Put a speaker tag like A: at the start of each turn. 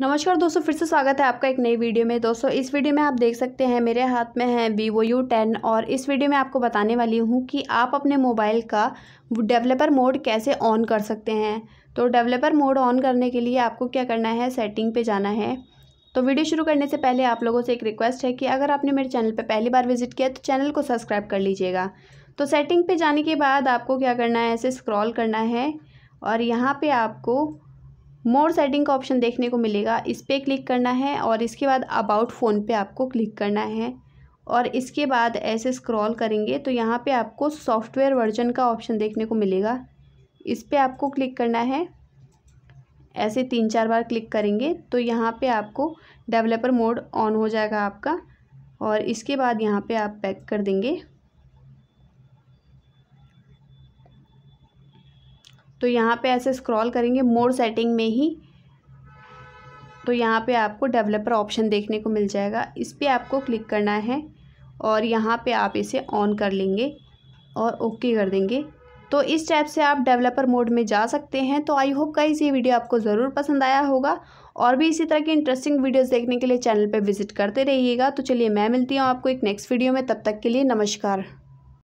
A: नमस्कार दोस्तों फिर से स्वागत है आपका एक नई वीडियो में दोस्तों इस वीडियो में आप देख सकते हैं मेरे हाथ में है वीवो यू टेन और इस वीडियो में आपको बताने वाली हूँ कि आप अपने मोबाइल का डेवलपर मोड कैसे ऑन कर सकते हैं तो डेवलपर मोड ऑन करने के लिए आपको क्या करना है सेटिंग पे जाना है तो वीडियो शुरू करने से पहले आप लोगों से एक रिक्वेस्ट है कि अगर आपने मेरे चैनल पर पहली बार विजिट किया तो चैनल को सब्सक्राइब कर लीजिएगा तो सेटिंग पे जाने के बाद आपको क्या करना है ऐसे स्क्रॉल करना है और यहाँ पर आपको मोर सेटिंग का ऑप्शन देखने को मिलेगा इस पर क्लिक करना है और इसके बाद अबाउट फ़ोन पे आपको क्लिक करना है और इसके बाद ऐसे स्क्रॉल करेंगे तो यहाँ पे आपको सॉफ्टवेयर वर्जन का ऑप्शन देखने को मिलेगा इस पर आपको क्लिक करना है ऐसे तीन चार बार क्लिक करेंगे तो यहाँ पे आपको डेवलपर मोड ऑन हो जाएगा आपका और इसके बाद यहाँ पर आप पैक कर देंगे तो यहाँ पे ऐसे स्क्रॉल करेंगे मोर सेटिंग में ही तो यहाँ पे आपको डेवलपर ऑप्शन देखने को मिल जाएगा इस पर आपको क्लिक करना है और यहाँ पे आप इसे ऑन कर लेंगे और ओके कर देंगे तो इस टाइप से आप डेवलपर मोड में जा सकते हैं तो आई होप गाइज ये वीडियो आपको ज़रूर पसंद आया होगा और भी इसी तरह की इंटरेस्टिंग वीडियोस देखने के लिए चैनल पर विजिट करते रहिएगा तो चलिए मैं मिलती हूँ आपको एक नेक्स्ट वीडियो में तब तक के लिए नमस्कार